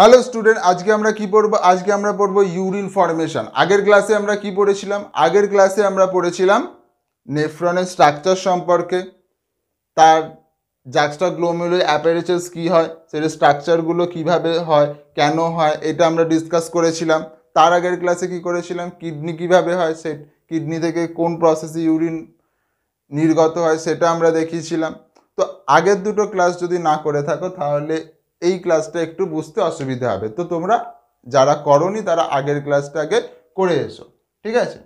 Hello student আজকে আমরা কি পড়বো আজকে আমরা পড়বো ইউরিন ফরমেশন আগের ক্লাসে আমরা কি পড়েছিলাম আগের ক্লাসে আমরা পড়েছিলাম নেফ্রনের স্ট্রাকচার সম্পর্কে তার জাক্সটা গ্লোমেরুলো অ্যাপারেচার্স কী হয় সেটা স্ট্রাকচারগুলো কিভাবে হয় কেন হয় এটা আমরা ডিসকাস করেছিলাম তার আগের ক্লাসে কি করেছিলাম কিডনি কিভাবে হয় সে কিডনি থেকে কোন প্রসেসে ইউরিন নির্গত হয় সেটা আমরা দেখিয়েছিলাম তো আগের দুটো ক্লাস যদি না করে থাকো তাহলে এই ক্লাসটা একটু বুঝতে অসুবিধা হবে তো তোমরা যারা করনি তারা আগের ক্লাসটাকে করে এসো ঠিক আছে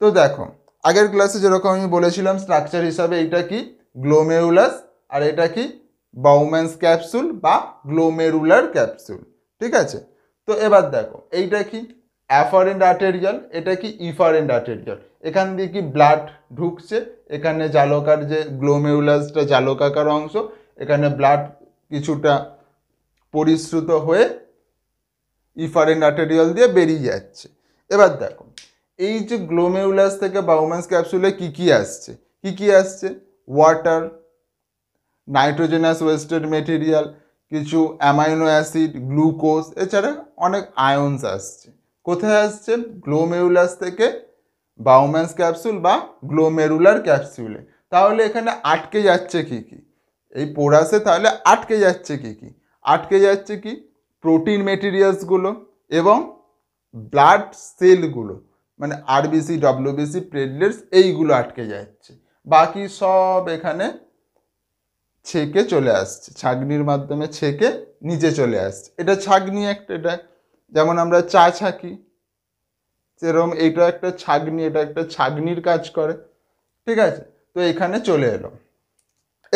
তো দেখো আগের ক্লাসে যেরকম আমি বলেছিলাম স্ট্রাকচার হিসাবে এটা কি গ্লোমেরুলাস আর এটা কি বাউম্যান্স ক্যাপসুল বা গ্লোমেরুলার ক্যাপসুল ঠিক আছে তো এবার দেখো এইটা কি অ্যাফারেন্ট আটেরিয়াল এটা কি ইফারেন্ট আটেরিয়াল এখান দিয়ে কি ব্লাড ঢুকছে এখানে জালকার যে গ্লোমেরুলাসটা জালকাকার অংশ এখানে ব্লাড কিছুটা পরিশ্রুত হয়ে ইফারেন আটেরিয়াল দিয়ে বেরিয়ে যাচ্ছে এবার দেখো এই যে গ্লোমেউলাস থেকে বাউম্যান্স ক্যাপসুলে কি কি আসছে কি কি আসছে ওয়াটার নাইট্রোজেনাস ওয়েস্টেড মেটেরিয়াল কিছু অ্যামাইনো অ্যাসিড গ্লুকোজ এছাড়া অনেক আয়ন্স আসছে কোথায় আসছে গ্লোমেউলাস থেকে বাউম্যান্স ক্যাপসুল বা গ্লোমেরুলার ক্যাপসুলে তাহলে এখানে আটকে যাচ্ছে কি কি এই পোরাসে তাহলে আটকে যাচ্ছে কি কি আটকে যাচ্ছে কি প্রোটিন মেটেরিয়ালসগুলো এবং ব্লাড সেলগুলো মানে আরবিসি ডব্লিউবিসি প্লেটলেটস এইগুলো আটকে যাচ্ছে বাকি সব এখানে ছেকে চলে আসছে ছাগনির মাধ্যমে ছেকে নিচে চলে আসছে এটা ছাগনি একটা এটা যেমন আমরা চা ছাকি সেরকম এটা একটা ছাগনি এটা একটা ছাগনির কাজ করে ঠিক আছে তো এখানে চলে এলো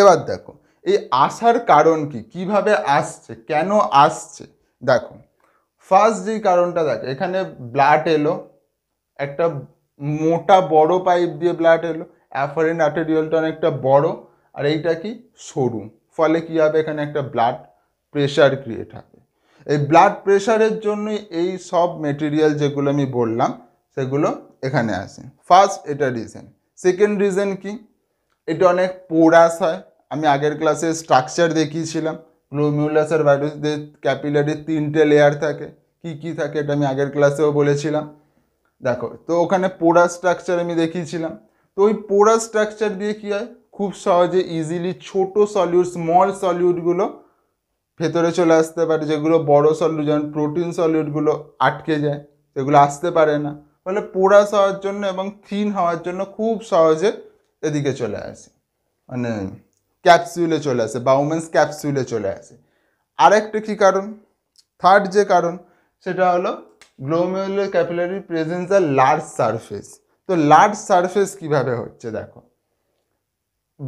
এবার দেখো এই আসার কারণ কি কিভাবে আসছে কেন আসছে দেখো ফার্স্ট যে কারণটা দেখো এখানে ব্লাড এলো একটা মোটা বড় পাইপ দিয়ে ব্লাড এলো অ্যাফারেন্ট আর্টেরিয়লটা অনেকটা বড় আর এইটা কি সরু ফলে কী হবে এখানে একটা ব্লাড প্রেশার ক্রিয়েট হবে এই ব্লাড প্রেশারের জন্যই এই সব মেটেরিয়াল যেগুলো আমি বললাম সেগুলো এখানে আসে ফার্স্ট এটা রিজন সেকেন্ড রিজন কি এটা অনেক পোরাস হয় আমি আগের ক্লাসে স্ট্রাকচার দেখিয়েছিলাম গ্লোমিউলাস আর ভাইরাসদের ক্যাপিলারির তিনটে লেয়ার থাকে কি কি থাকে এটা আমি আগের ক্লাসেও বলেছিলাম দেখো তো ওখানে পোড়া স্ট্রাকচার আমি দেখিয়েছিলাম তো ওই পোড়া স্ট্রাকচার দিয়ে কী হয় খুব সহজে ইজিলি ছোট সলিউট স্মল সলিউটগুলো ভেতরে চলে আসতে পারে যেগুলো বড় সলিউড যেমন প্রোটিন সলিউটগুলো আটকে যায় সেগুলো আসতে পারে না ফলে পোড়া হওয়ার জন্য এবং থিন হওয়ার জন্য খুব সহজে এদিকে চলে আসে মানে ক্যাপসিউলে চলে আসে বা ওমেন্স ক্যাপসিউলে চলে আসে আরেকটা কী কারণ থার্ড যে কারণ সেটা হলো গ্লোমিউলার ক্যাপিলারি প্রেজেন্স আর লার্জ সারফেস তো লার্জ সারফেস কিভাবে হচ্ছে দেখো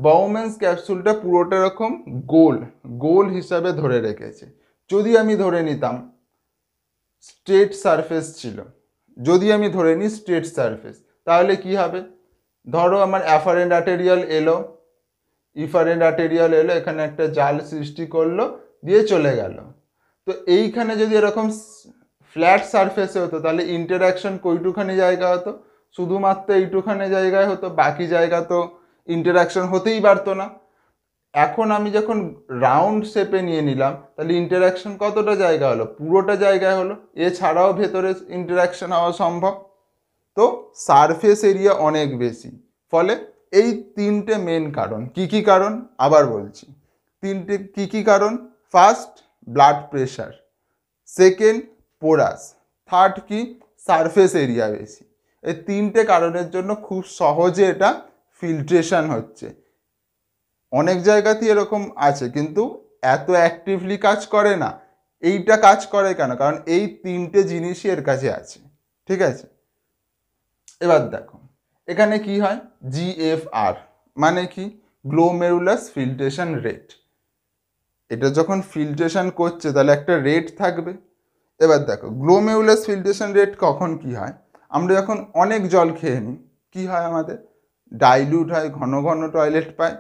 বাউমেন্স ক্যাপসুলটা পুরোটা রকম গোল গোল হিসাবে ধরে রেখেছে যদি আমি ধরে নিতাম স্ট্রেট সারফেস ছিল যদি আমি ধরে নিই স্ট্রেট সারফেস তাহলে কি হবে ধরো আমার অ্যাফারেন্ট আটেরিয়াল এলো ইফারেন্ট আটেরিয়াল এলো এখানে একটা জাল সৃষ্টি করলো দিয়ে চলে গেল তো এইখানে যদি এরকম ফ্ল্যাট সারফেসে হতো তাহলে ইন্টারাকশন কইটুখানি জায়গা হতো শুধুমাত্র এইটুখানি জায়গায় হতো বাকি জায়গা তো ইন্টারাকশন হতেই পারতো না এখন আমি যখন রাউন্ড শেপে নিয়ে নিলাম তাহলে ইন্টারাকশন কতটা জায়গা হলো পুরোটা জায়গায় হলো এছাড়াও ভেতরে ইন্টারাকশন হওয়া সম্ভব তো সারফেস এরিয়া অনেক বেশি ফলে এই তিনটে মেন কারণ কি কি কারণ আবার বলছি তিনটে কি কি কারণ first blood pressure second porous third কি সারফেস এরিয়া বেশি এই তিনটে কারণের জন্য খুব সহজে এটা ফিল্ট্রেশন হচ্ছে অনেক জায়গাতেই এরকম আছে কিন্তু এত অ্যাক্টিভলি কাজ করে না এইটা কাজ করে কেন কারণ এই তিনটে জিনিসই এর কাছে আছে ঠিক আছে এবার দেখো এখানে কি হয় জিএফআর মানে কি গ্লোমেরুলাস ফিল্ট্রেশন রেট এটা যখন ফিল্ট্রেশন করছে তাহলে একটা রেট থাকবে এবার দেখো গ্লোমেরুলাস ফিল্ট্রেশন রেট কখন কি হয় আমরা যখন অনেক জল খেয়ে নিই কী হয় আমাদের ডাইলুট হয় ঘন ঘন টয়লেট পায়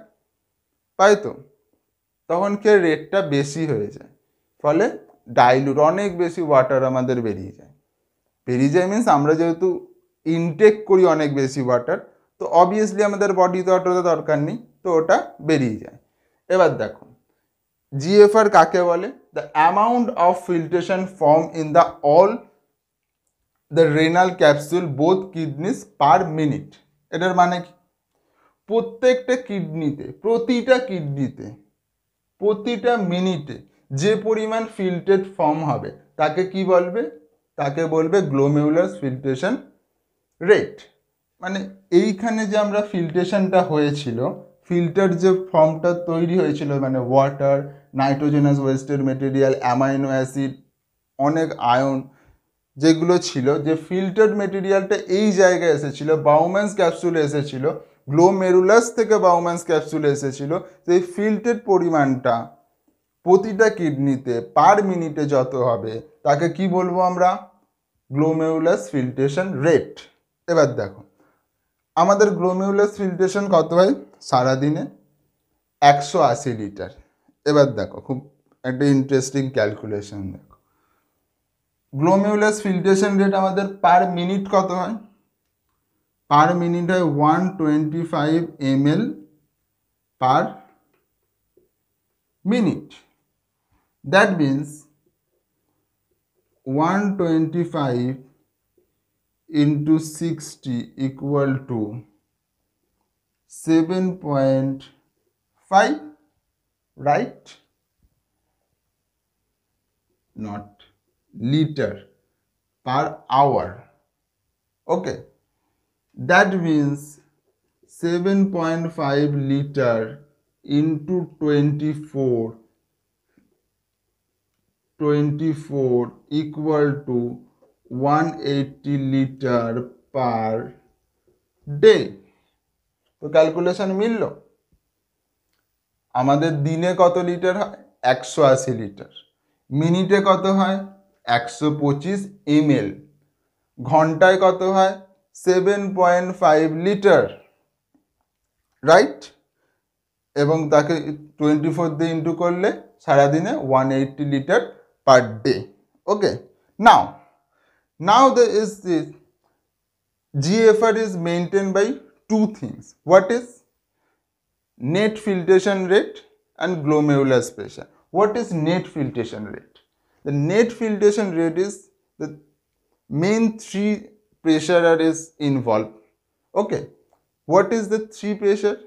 পাই তো তখন কে রেটটা বেশি হয়ে যায় ফলে ডাইলুট অনেক বেশি ওয়াটার আমাদের বেরিয়ে যায় বেরিয়ে যায় মিনস আমরা যেহেতু ইনটেক করি অনেক বেশি ওয়াটার তো অবভিয়াসলি আমাদের বডি তো অতটা দরকার নেই তো ওটা বেরিয়ে যায় এবার দেখো জিএফআর কাকে বলে the amount of filtration form in the all the renal capsule both kidneys per minute এটার মানে কি প্রত্যেকটা কিডনিতে প্রতিটা কিডনিতে প্রতিটা মিনিটে যে পরিমাণ ফিল্টেড ফর্ম হবে তাকে কি বলবে তাকে বলবে গ্লোমেউলাস ফিল্টেশন রেট মানে এইখানে যে আমরা ফিল্টেশনটা হয়েছিল ফিল্টার যে ফর্মটা তৈরি হয়েছিল মানে water nitrogenous wasted material amino acid অনেক আয়ন যেগুলো ছিল যে ফিল্টার্ড মেটেরিয়ালটা এই জায়গায় এসেছিল বাউম্যান্স ক্যাপসুলে এসেছিল গ্লোমেরুলাস থেকে বাউম্যান্স ক্যাপসুলে এসেছিল সেই ফিল্টার পরিমাণটা প্রতিটা কিডনিতে পার মিনিটে যত হবে তাকে কি বলবো আমরা গ্লোমেরুলাস ফিল্টেশন রেট এবার দেখো আমাদের গ্লোমিউলাস ফিল্ট্রেশন কত হয় সারাদিনে একশো আশি লিটার এবার দেখো খুব একটা ইন্টারেস্টিং ক্যালকুলেশন দেখো গ্লোমিউলাস ফিল্টেশন রেট আমাদের পার মিনিট কত হয় পার মিনিট হয় one twenty five M L per minute that means one twenty five into 60 equal to 7.5 right not liter per hour okay that means 7.5 liter into 24 24 equal to 180 litre per day তো calculation মিলল আমাদের দিনে কত litre হয় একশো আশি litre মিনিটে কত হয় একশো পঁচিশ এমএল ঘন্টায় কত হয় seven point five litre right এবং তাকে টোয়েন্টি ফোর দিয়ে ইন্টু করলে সারাদিনে one eighty litre per day okay now Now there is this GFR is maintained by two things. What is net filtration rate and glomerular pressure. What is net filtration rate? The net filtration rate is the main three pressure that is involved. Okay. What is the three pressure?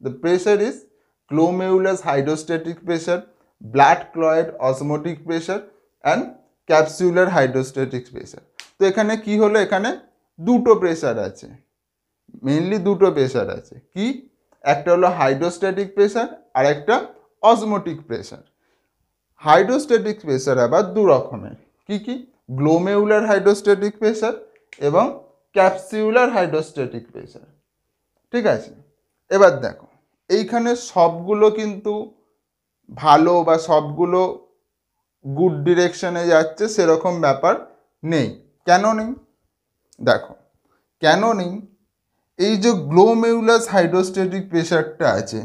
The pressure is glomerular hydrostatic pressure, blood clot osmotic pressure and capsular hydrostatic pressure তো এখানে কি হলো এখানে দুটো pressure আছে mainly দুটো pressure আছে কি একটা হলো হাইড্রোস্ট্যাটিক প্রেশার আর একটা অজমোটিক প্রেশার হাইড্রোস্ট্যাটিক প্রেশার আবার দু রকমের কি কি গ্লোমেউলার হাইড্রোস্ট্যাটিক প্রেশার এবং ক্যাপসিউলার হাইড্রোস্ট্যাটিক প্রেশার ঠিক আছে এবার দেখো এইখানে সবগুলো কিন্তু ভালো বা সবগুলো গুড ডিরেকশনে যাচ্ছে সেরকম ব্যাপার নেই কেন নেই দেখো কেন নেই এই যে গ্লোমেউলাস হাইড্রোস্টেটিক প্রেশারটা আছে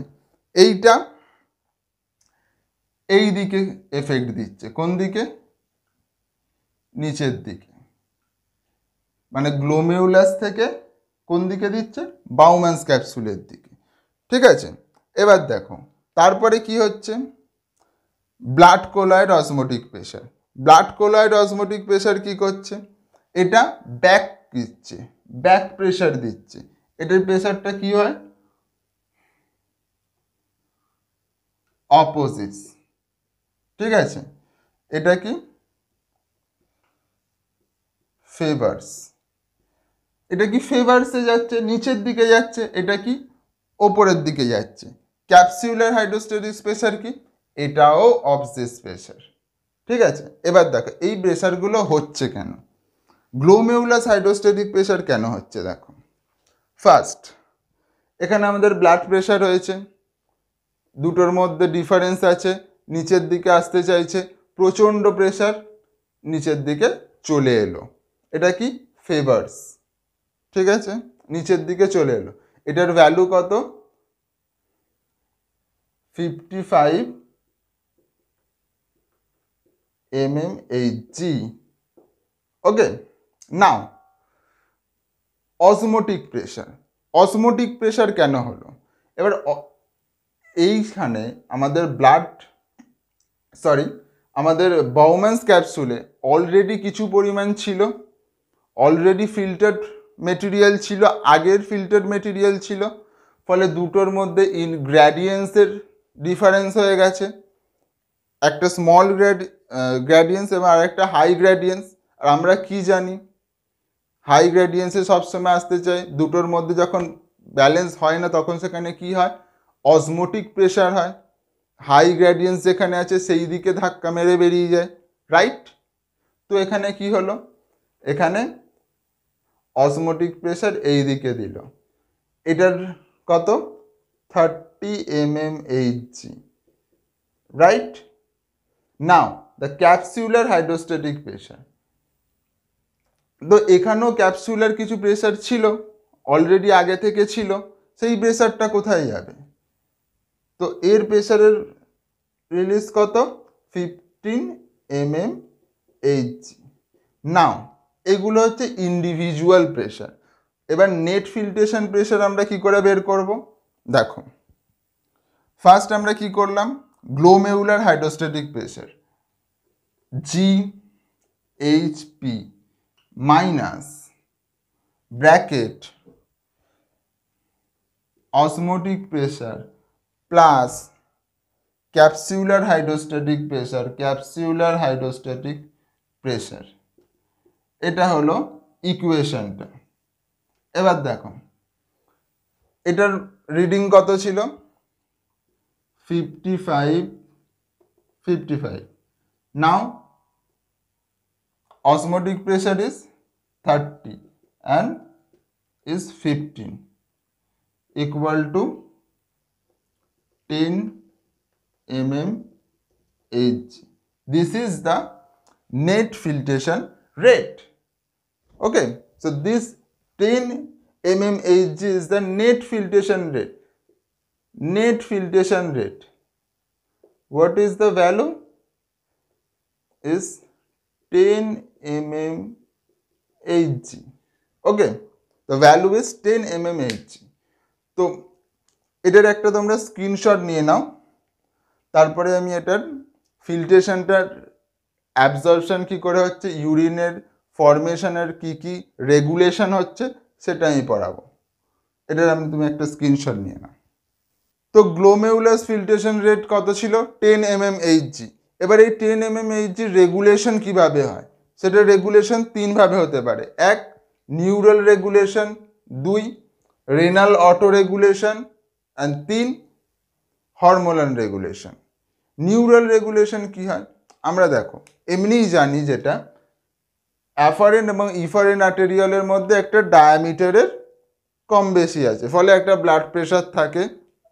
এইটা এই দিকে এফেক্ট দিচ্ছে কোন দিকে নিচের দিকে মানে গ্লোমেউলাস থেকে কোন দিকে দিচ্ছে বাউম্যান্স ক্যাপসুলের দিকে ঠিক আছে এবার দেখো তারপরে কি হচ্ছে blood colloid osmotic pressure blood colloid osmotic pressure কি করছে এটা ব্যাক দিচ্ছে ব্যাক প্রেশার দিচ্ছে এটার প্রেশারটা কি হয় অপোজিট ঠিক আছে এটা কি ফেভার্স এটা কি ফেভার্সে যাচ্ছে নিচের দিকে যাচ্ছে এটা কি ওপরের দিকে যাচ্ছে ক্যাপসিউলার হাইড্রোস্টেটিক প্রেশার কি এটাও অবজেস প্রেশার ঠিক আছে এবার দেখো এই প্রেশারগুলো হচ্ছে কেন গ্লোমেউলাস হাইড্রোস্টেটিক প্রেশার কেন হচ্ছে দেখো ফার্স্ট এখানে আমাদের ব্লাড প্রেশার হয়েছে দুটোর মধ্যে ডিফারেন্স আছে নিচের দিকে আসতে চাইছে প্রচণ্ড প্রেশার নিচের দিকে চলে এলো এটা কি ফেভার্স ঠিক আছে নিচের দিকে চলে এলো এটার ভ্যালু কত fifty five mmHg. Okay, now osmotic pressure. osmotic pressure কেন হলো এবার এইখানে আমাদের ব্লাড সরি আমাদের বাউম্যান্স ক্যাপসুলে অলরেডি কিছু পরিমাণ ছিল অলরেডি ফিল্টার্ড মেটেরিয়াল ছিল আগের ফিল্টার্ড মেটেরিয়াল ছিল ফলে দুটোর মধ্যে ইনগ্র্যাডিয়েন্টসের ডিফারেন্স হয়ে গেছে একটা স্মল গ্রেড গ্র্যাডিয়েন্স এবং আরেকটা হাই গ্র্যাডিয়েন্স আর আমরা কি জানি হাই গ্র্যাডিয়েন্সে সবসময় আসতে চাই দুটোর মধ্যে যখন ব্যালেন্স হয় না তখন সেখানে কি হয় অজমোটিক প্রেশার হয় হাই গ্র্যাডিয়েন্স যেখানে আছে সেই দিকে ধাক্কা মেরে বেরিয়ে যায় রাইট তো এখানে কি হলো এখানে অজমোটিক প্রেশার এই দিকে দিল এটার কত thirty M M H G right now the capsular hydrostatic pressure তো এখানেও ক্যাপসুলার কিছু প্রেশার ছিল অলরেডি আগে থেকে ছিল সেই প্রেশারটা কোথায় যাবে তো এর প্রেশারের রিলিজ কত fifteen M M H now এগুলো হচ্ছে ইন্ডিভিজুয়াল প্রেশার এবার নেট ফিল্ট্রেশন প্রেশার আমরা কি করে বের করব দেখো ফার্স্ট আমরা কি করলাম glomerular hydrostatic pressure GHP minus bracket osmotic pressure plus capsular hydrostatic pressure capsular hydrostatic pressure এটা হলো ইকুয়েশনটা এবার দেখো এটার রিডিং কত ছিল fifty five fifty five now osmotic pressure is 30 and is 15 equal to 10 mmHg. This is the net filtration rate. Okay, so this 10 mmHg is the net filtration rate. Net filtration rate. What is the value? Is ten M M G okay তো value is ten M M G তো এটার একটা তোমরা screenshot নিয়ে নাও তারপরে আমি এটার ফিল্ট্রেশনটার absorption কি করে হচ্ছে ইউরিনের ফরমেশনের কি কি রেগুলেশন হচ্ছে সেটা আমি পড়াবো এটার আমি তুমি একটা স্ক্রিনশট নিয়ে নাও তো গ্লোমেউলাস ফিল্টেশন রেট কত ছিল ten M M H G এবার এই টেন এম এম এইচজির রেগুলেশন কীভাবে হয় সেটা রেগুলেশন তিনভাবে হতে পারে এক নিউরাল রেগুলেশন দুই রেনাল অটো রেগুলেশন অ্যান্ড তিন হরমোনাল রেগুলেশন নিউরাল রেগুলেশন কী হয় আমরা দেখো এমনিই জানি যেটা অ্যাফারেন এবং ইফারেন আটেরিয়ালের মধ্যে একটা ডায়ামিটারের কম বেশি আছে ফলে একটা ব্লাড প্রেশার থাকে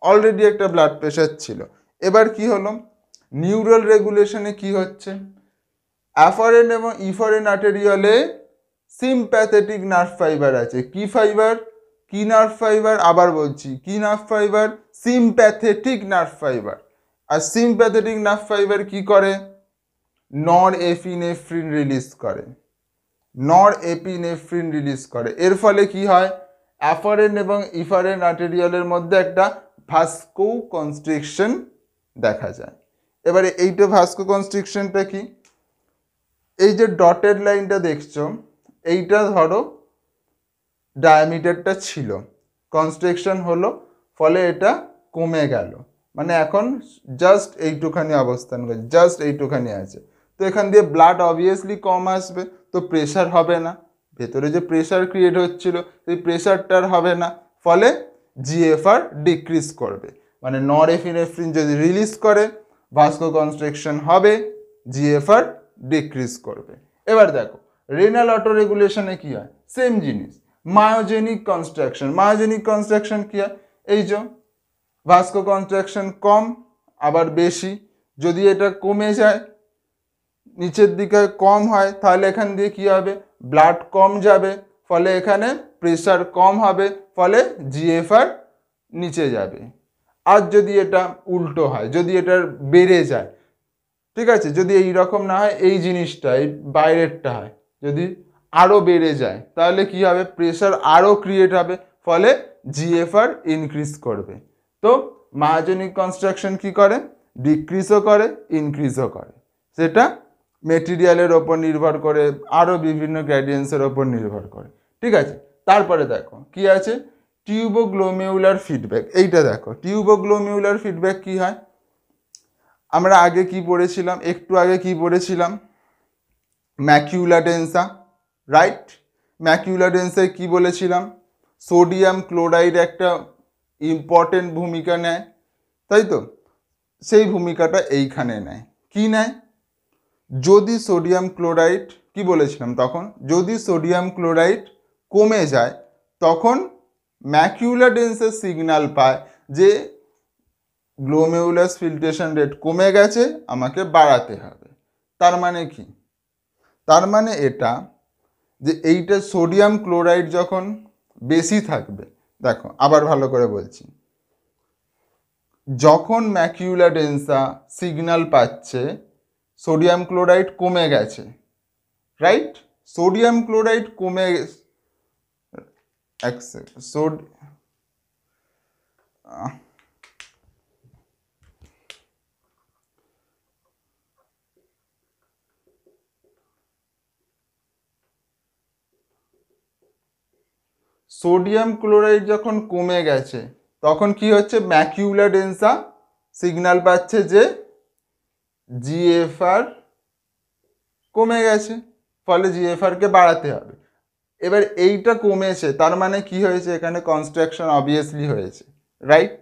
অলরেডি একটা ব্লাড প্রেশার ছিল এবার কি হলো নিউরাল রেগুলেশনে কি হচ্ছে অ্যাফারেন এবং ইফারেন আটেরিয়ালে সিম্প্যাথেটিক নার্ভ ফাইবার আছে কি ফাইবার কি নার্ভ ফাইবার আবার বলছি কি nerve fibre sympathetic nerve fibre আর সিম্প্যাথেটিক নার্ভ ফাইবার কি করে নর এপিনেফ্রিন রিলিজ করে নর এপিনেফ্রিন রিলিজ করে এর ফলে কি হয় অ্যাফারেন এবং ইফারেন আটেরিয়ালের মধ্যে একটা ভাস্কো কনস্ট্রিকশন দেখা যায় এবারে এইটা ভাস্কো কনস্ট্রিকশনটা কি এই যে ডটেড লাইনটা দেখছো এইটা ধরো ডায়ামিটারটা ছিল কনস্ট্রিকশন হলো ফলে এটা কমে গেল মানে এখন জাস্ট এইটুখানি অবস্থান করছে জাস্ট এইটুখানি আছে তো এখান দিয়ে ব্লাড অবভিয়াসলি কম আসবে তো প্রেশার হবে না ভেতরে যে প্রেশার ক্রিয়েট হচ্ছিল সেই প্রেশারটার হবে না ফলে জিএফআর ডিক্রিজ করবে মানে নর নরেফিনেফ্রিন যদি রিলিজ করে ভাস্কো কনস্ট্রাকশন হবে জিএফআর ডিক্রিজ করবে এবার দেখো রেনাল অটো রেগুলেশনে কী হয় সেম জিনিস মায়োজেনিক কনস্ট্রাকশন মায়োজেনিক কনস্ট্রাকশন কী হয় এই যে ভাস্কো কনস্ট্রাকশন কম আবার বেশি যদি এটা কমে যায় নিচের দিকে কম হয় তাহলে এখান দিয়ে কী হবে ব্লাড কম যাবে ফলে এখানে প্রেশার কম হবে ফলে জিএফআর নিচে যাবে আর যদি এটা উল্টো হয় যদি এটার বেড়ে যায় ঠিক আছে যদি এই রকম না হয় এই জিনিসটা এই বাইরেরটা হয় যদি আরও বেড়ে যায় তাহলে কি হবে প্রেশার আরও ক্রিয়েট হবে ফলে জিএফআর ইনক্রিজ করবে তো মাহাজনিক কনস্ট্রাকশন কি করে ডিক্রিজও করে ইনক্রিজও করে সেটা মেটেরিয়ালের ওপর নির্ভর করে আরও বিভিন্ন গ্র্যাডিয়েন্সের ওপর নির্ভর করে ঠিক আছে তারপরে দেখো কি আছে টিউবোগ্লোমিউলার ফিডব্যাক এইটা দেখো টিউবোগ্লোমিউলার ফিডব্যাক কি হয় আমরা আগে কি পড়েছিলাম একটু আগে কি পড়েছিলাম ম্যাকিউলা ডেন্সা রাইট ম্যাকিউলা ডেন্সায় কি বলেছিলাম সোডিয়াম ক্লোরাইড একটা ইম্পর্টেন্ট ভূমিকা নেয় তাই তো সেই ভূমিকাটা এইখানে নেয় কি নেয় যদি সোডিয়াম ক্লোরাইড কি বলেছিলাম তখন যদি সোডিয়াম ক্লোরাইড কমে যায় তখন ম্যাকিউলা ডেন্সের সিগনাল পায় যে গ্লোমেউলাস ফিল্ট্রেশন রেট কমে গেছে আমাকে বাড়াতে হবে তার মানে কি তার মানে এটা যে এইটা সোডিয়াম ক্লোরাইড যখন বেশি থাকবে দেখো আবার ভালো করে বলছি যখন ম্যাকিউলা ডেন্সা সিগনাল পাচ্ছে সোডিয়াম ক্লোরাইড কমে গেছে রাইট সোডিয়াম ক্লোরাইড কমে accept should uh, sodium chloride যখন কমে গেছে তখন কি হচ্ছে ম্যাকিউলা ডেন্সা সিগনাল পাচ্ছে যে জিএফআর কমে গেছে ফলে জিএফআরকে বাড়াতে হবে এবার এইটা কমেছে তার মানে কি হয়েছে এখানে কনস্ট্রাকশন অবভিয়াসলি হয়েছে রাইট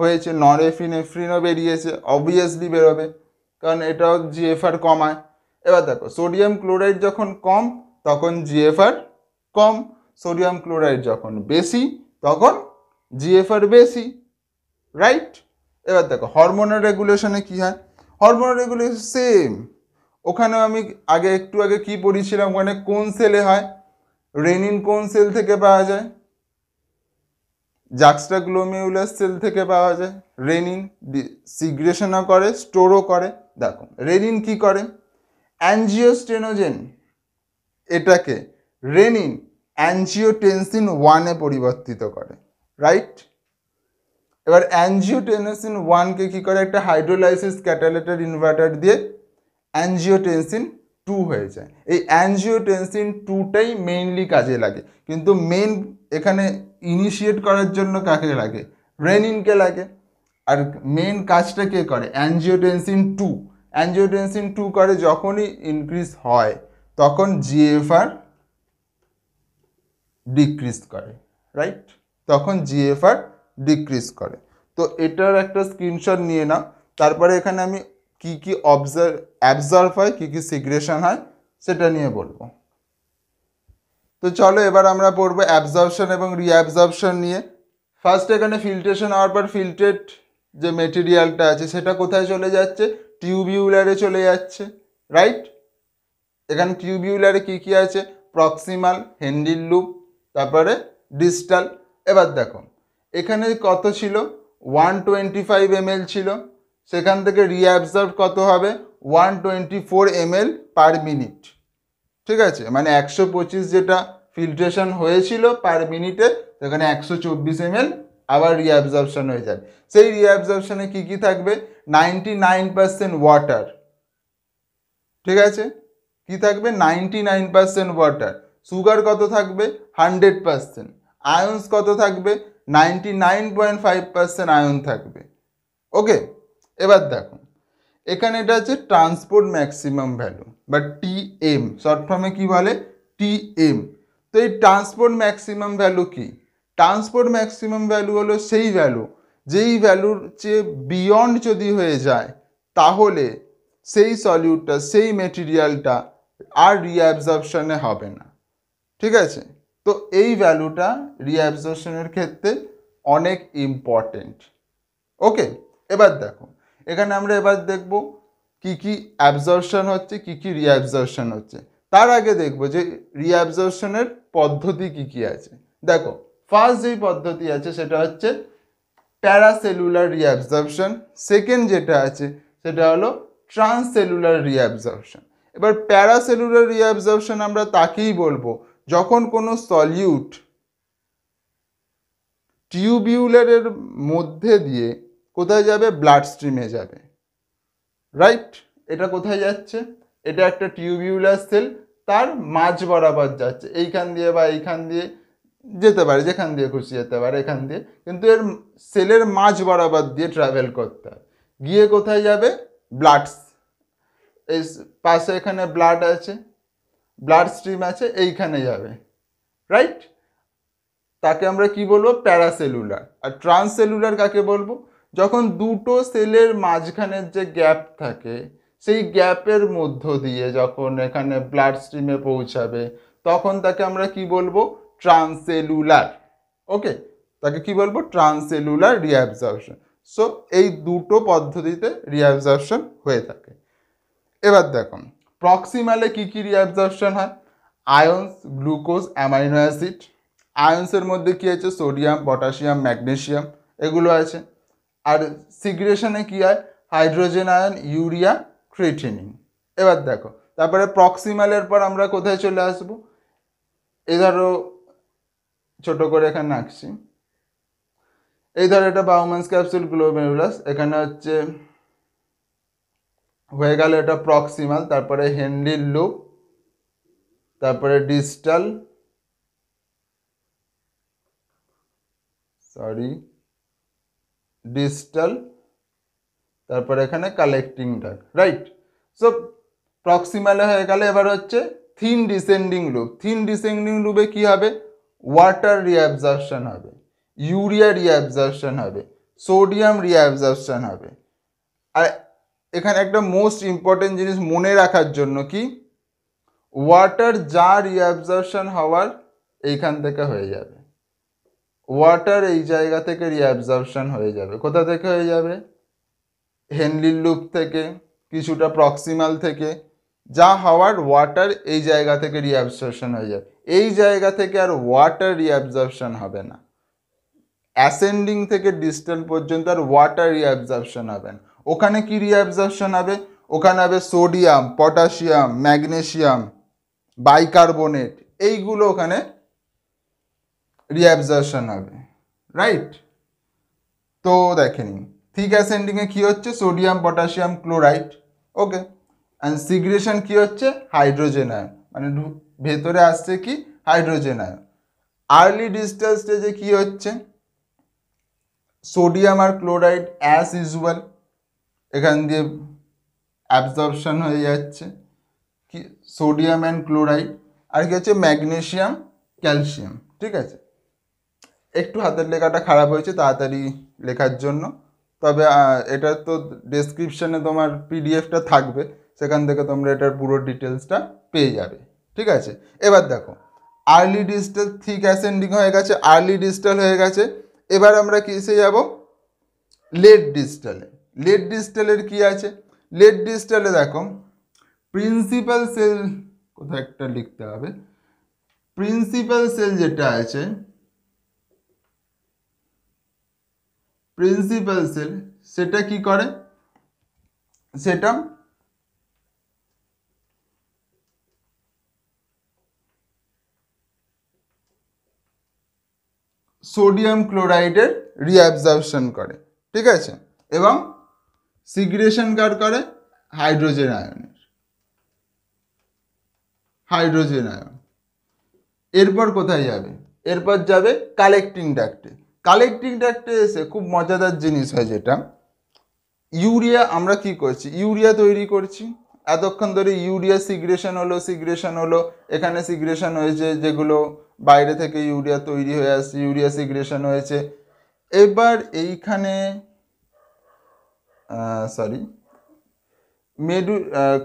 হয়েছে নরেফিন এফ্রিনও বেরিয়েছে অবভিয়াসলি বেরোবে কারণ এটাও জিএফআর কমায় এবার দেখো সোডিয়াম ক্লোরাইড যখন কম তখন জিএফআর কম সোডিয়াম ক্লোরাইড যখন বেশি তখন জিএফআর বেশি রাইট এবার দেখো হরমোনাল রেগুলেশনে কী হয় হরমোনাল রেগুলেশন সেম ওখানেও আমি আগে একটু আগে কি পড়িয়েছিলাম ওখানে কোন সেলে হয় রেনিন কোন সেল থেকে পাওয়া যায় জাক্সটা গ্লোমিউলাস সেল থেকে পাওয়া যায় রেনিন সিগ্রেশনও করে স্টোরও করে দেখো রেনিন কি করে অ্যাঞ্জিওস্টেনোজেন এটাকে রেনিন অ্যাঞ্জিওটেনসিন ওয়ানে পরিবর্তিত করে রাইট এবার অ্যাঞ্জিওটেনসিন ওয়ানকে কী করে একটা হাইড্রোলাইসিস ক্যাটালেটার ইনভার্টার দিয়ে অ্যানজিওটেনসিন টু হয়ে যায় এই অ্যানজিওটেনসিন টুটাই মেইনলি কাজে লাগে কিন্তু মেন এখানে ইনিশিয়েট করার জন্য কাকে লাগে রেনিনকে লাগে আর মেন কাজটা কে করে অ্যানজিওটেনসিন টু অ্যানজিওটেনসিন টু করে যখনই ইনক্রিজ হয় তখন জিএফআর ডিক্রিজ করে রাইট তখন জিএফআর ডিক্রিজ করে তো এটার একটা স্ক্রিনশট নিয়ে নাও তারপরে এখানে আমি কি কি অবজার্ভ অ্যাবজার্ভ হয় কি কি সিগ্রেশন হয় সেটা নিয়ে বলবো তো চলো এবার আমরা পড়বো অ্যাবজর্পশন এবং রিঅ্যাবজর্পশন নিয়ে ফার্স্ট এখানে ফিল্টেশন হওয়ার পর ফিল্টেড যে মেটেরিয়ালটা আছে সেটা কোথায় চলে যাচ্ছে টিউবিউলারে চলে যাচ্ছে রাইট এখানে টিউবিউলারে কি কি আছে প্রক্সিমাল হেন্ডিল লুপ তারপরে ডিস্টাল এবার দেখো এখানে কত ছিল ওয়ান টোয়েন্টি ফাইভ এম ছিল সেখান থেকে রিঅ্যাবজার্ভ কত হবে one twenty four ML per minute ঠিক আছে মানে একশো পঁচিশ যেটা ফিল্ট্রেশন হয়েছিল পার মিনিটে সেখানে একশো চব্বিশ এমএল আবার রিঅ্যাবজর্বশন হয়ে যায় সেই রিঅ্যাবজর্বশনে কী কী থাকবে নাইনটি নাইন পার্সেন্ট ওয়াটার ঠিক আছে কি থাকবে ninety nine percent water sugar কত থাকবে হান্ড্রেড পার্সেন্ট আয়ন্স কত থাকবে ninety nine point five percent ion থাকবে ওকে এবার দেখো এখানে এটা হচ্ছে ট্রান্সপোর্ট ম্যাক্সিমাম ভ্যালু বা টিএম শর্ট ফর্মে কী বলে টিএম তো এই ট্রান্সপোর্ট ম্যাক্সিমাম ভ্যালু কি ট্রান্সপোর্ট ম্যাক্সিমাম ভ্যালু হলো সেই ভ্যালু যেই ভ্যালুর চেয়ে বিয়ন্ড যদি হয়ে যায় তাহলে সেই সলিউটটা সেই মেটেরিয়ালটা আর রিঅ্যাবজর্বশনে হবে না ঠিক আছে তো এই ভ্যালুটা রিঅ্যাবজর্বশনের ক্ষেত্রে অনেক ইম্পর্টেন্ট ওকে এবার দেখো এখানে আমরা এবার দেখব কি কি অ্যাবজর্বশন হচ্ছে কি কি রিঅ্যাবজর্বশন হচ্ছে তার আগে দেখব যে রিঅ্যাবজর্বশনের পদ্ধতি কি কি আছে দেখো ফার্স্ট যেই পদ্ধতি আছে সেটা হচ্ছে প্যারাসেলুলার রিঅ্যাবজর্বশন সেকেন্ড যেটা আছে সেটা হলো ট্রান্সসেলুলার রিঅ্যাবজর্বশন এবার প্যারাসেলুলার রিঅ্যাবজর্বশন আমরা তাকেই বলবো যখন কোনো সলিউট টিউবিউলারের মধ্যে দিয়ে কোথায় যাবে ব্লাড স্ট্রিমে যাবে রাইট এটা কোথায় যাচ্ছে এটা একটা টিউবিউলার সেল তার মাঝ বরাবর যাচ্ছে এইখান দিয়ে বা এইখান দিয়ে যেতে পারে যেখান দিয়ে খুশি যেতে পারে এখান দিয়ে কিন্তু এর সেলের মাঝ বরাবর দিয়ে ট্রাভেল করতে হয় গিয়ে কোথায় যাবে ব্লাডস এই পাশে এখানে ব্লাড আছে ব্লাড স্ট্রিম আছে এইখানে যাবে রাইট তাকে আমরা কি বলবো প্যারাসেলুলার আর ট্রান্সেলুলার কাকে বলবো যখন দুটো সেলের মাঝখানের যে গ্যাপ থাকে সেই গ্যাপের মধ্য দিয়ে যখন এখানে ব্লাড স্ট্রিমে পৌঁছাবে তখন তাকে আমরা কি বলবো ট্রান্সেলুলার ওকে তাকে কি বলবো ট্রান্সেলুলার রিঅ্যাবজর্পশন সো এই দুটো পদ্ধতিতে রিঅ্যাবজর্পশন হয়ে থাকে এবার দেখুন প্রক্সিমালে কি কি রিঅ্যাবজর্পশন হয় আয়ন্স গ্লুকোজ অ্যামাইনো অ্যাসিড আয়ন্সের মধ্যে কী আছে সোডিয়াম পটাশিয়াম ম্যাগনেশিয়াম এগুলো আছে আর সিগ্রেশনে কী হয় হাইড্রোজেন আয়ন ইউরিয়া ক্রিটিনিন এবার দেখো তারপরে প্রক্সিমালের পর আমরা কোথায় চলে আসবো এই ধরো ছোট করে এখানে আঁকছি এই ধরো এটা বাউমান্স ক্যাপসুল গ্লোবেলাস এখানে হচ্ছে হয়ে গেল এটা প্রক্সিমাল তারপরে হেনরির লুপ তারপরে ডিজিটাল সরি ডিজিটাল তারপর এখানে কালেক্টিং ডাক রাইট সো প্রক্সিমালে হয়ে গেলে এবার হচ্ছে thin descending loop thin descending লুপে কি হবে ওয়াটার রিঅ্যাবজর্পশন হবে ইউরিয়া রিঅ্যাবজর্পশন হবে সোডিয়াম রিঅ্যাবজর্পশন হবে আর এখানে একটা মোস্ট ইম্পর্টেন্ট জিনিস মনে রাখার জন্য কি ওয়াটার যা রিঅ্যাবজর্পশন হওয়ার এইখান থেকে হয়ে যাবে ওয়াটার এই জায়গা থেকে রিঅ্যাবজর্পশন হয়ে যাবে কোথা থেকে হয়ে যাবে হেনলির লুপ থেকে কিছুটা প্রক্সিমাল থেকে যা হওয়ার ওয়াটার এই জায়গা থেকে রিঅ্যাবজর্পশন হয়ে যাবে এই জায়গা থেকে আর ওয়াটার রিঅ্যাবজর্পশন হবে না অ্যাসেন্ডিং থেকে ডিস্টেল পর্যন্ত আর ওয়াটার রিঅ্যাবজর্পশন হবে না ওখানে কি রিঅ্যাবজর্পশন হবে ওখানে হবে সোডিয়াম পটাশিয়াম ম্যাগনেশিয়াম বাইকার্বনেট এইগুলো ওখানে রিঅ্যাবজর্পশন হবে রাইট তো দেখে নিন থিক অ্যাসেন্ডিংয়ে কী হচ্ছে sodium potassium chloride okay and secretion কী হচ্ছে হাইড্রোজেন আয়ন মানে ভেতরে আসছে কি হাইড্রোজেন আয়ন আর্লি ডিজিটাল স্টেজে কী হচ্ছে সোডিয়াম আর ক্লোরাইড অ্যাস ইউজুয়াল এখান দিয়ে অ্যাবজর্পশন হয়ে যাচ্ছে কি সোডিয়াম অ্যান্ড ক্লোরাইড আর কী হচ্ছে ম্যাগনেশিয়াম ক্যালসিয়াম ঠিক আছে একটু হাতের লেখাটা খারাপ হয়েছে তাড়াতাড়ি লেখার জন্য তবে এটা তো ডেসক্রিপশানে তোমার পিডিএফটা থাকবে সেখান থেকে তোমরা এটার পুরো ডিটেলসটা পেয়ে যাবে ঠিক আছে এবার দেখো আর্লি ডিজিটাল থিক অ্যাসেন্ডিং হয়ে গেছে আর্লি ডিজিটাল হয়ে গেছে এবার আমরা কিসে যাব লেট ডিজিটালে লেট ডিজিটালের কি আছে লেট ডিজিটালে দেখো প্রিন্সিপাল সেল কোথায় একটা লিখতে হবে প্রিন্সিপাল সেল যেটা আছে প্রিন্সিপাল সেল সেটা কি করে সেটা সোডিয়াম ক্লোরাইডের রিঅ্যাবজর্পশন করে ঠিক আছে এবং সিগ্রেশন কার করে হাইড্রোজেন আয়নের হাইড্রোজেন আয়ন এরপর কোথায় যাবে এরপর যাবে কালেক্টিং ডাক্টে কালেক্টিং ট্যাক্টে এসে খুব মজাদার জিনিস হয় যেটা ইউরিয়া আমরা কি করছি ইউরিয়া তৈরি করছি এতক্ষণ ধরে ইউরিয়া সিগ্রেশন হলো সিগ্রেশন হলো এখানে সিগ্রেশন হয়েছে যেগুলো বাইরে থেকে ইউরিয়া তৈরি হয়ে আসছে ইউরিয়া সিগ্রেশন হয়েছে এবার এইখানে সরি মেডু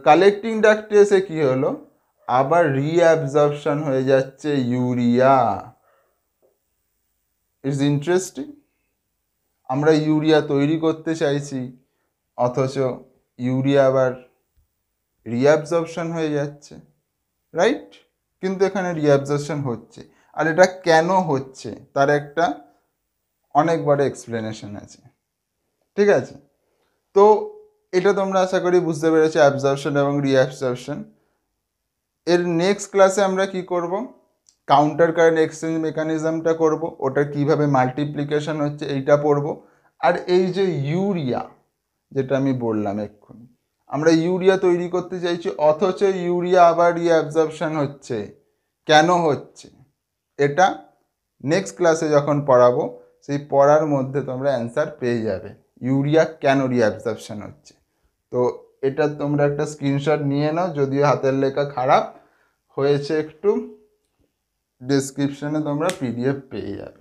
কালেক্টিং ডাক্টে এসে কী হলো আবার রিঅ্যাবজর্পশন হয়ে যাচ্ছে ইউরিয়া ইটস ইন্টারেস্টিং আমরা ইউরিয়া তৈরি করতে চাইছি অথচ ইউরিয়া আবার রিঅ্যাবজর্পশন হয়ে যাচ্ছে রাইট কিন্তু এখানে রিঅ্যাবজর্পশন হচ্ছে আর এটা কেন হচ্ছে তার একটা অনেক বড় এক্সপ্লেনেশন আছে ঠিক আছে তো এটা তোমরা আশা করি বুঝতে পেরেছো অ্যাবজর্পশন এবং রিঅ্যাবজর্পশন এর নেক্সট ক্লাসে আমরা কি করবো কাউন্টার কারেন্ট এক্সচেঞ্জ মেকানিজমটা করব ওটার কিভাবে মাল্টিপ্লিকেশন হচ্ছে এইটা পড়ব আর এই যে ইউরিয়া যেটা আমি বললাম এক্ষুনি আমরা ইউরিয়া তৈরি করতে চাইছি অথচ ইউরিয়া আবার রিঅ্যাবজর্পশন হচ্ছে কেন হচ্ছে এটা নেক্সট ক্লাসে যখন পড়াবো সেই পড়ার মধ্যে তোমরা অ্যান্সার পেয়ে যাবে ইউরিয়া কেন রিঅ্যাবজর্পশন হচ্ছে তো এটা তোমরা একটা স্ক্রিনশট নিয়ে নাও যদিও হাতের লেখা খারাপ হয়েছে একটু ডিসক্রিপশানে তোমরা পিডিএফ পেয়ে যাবে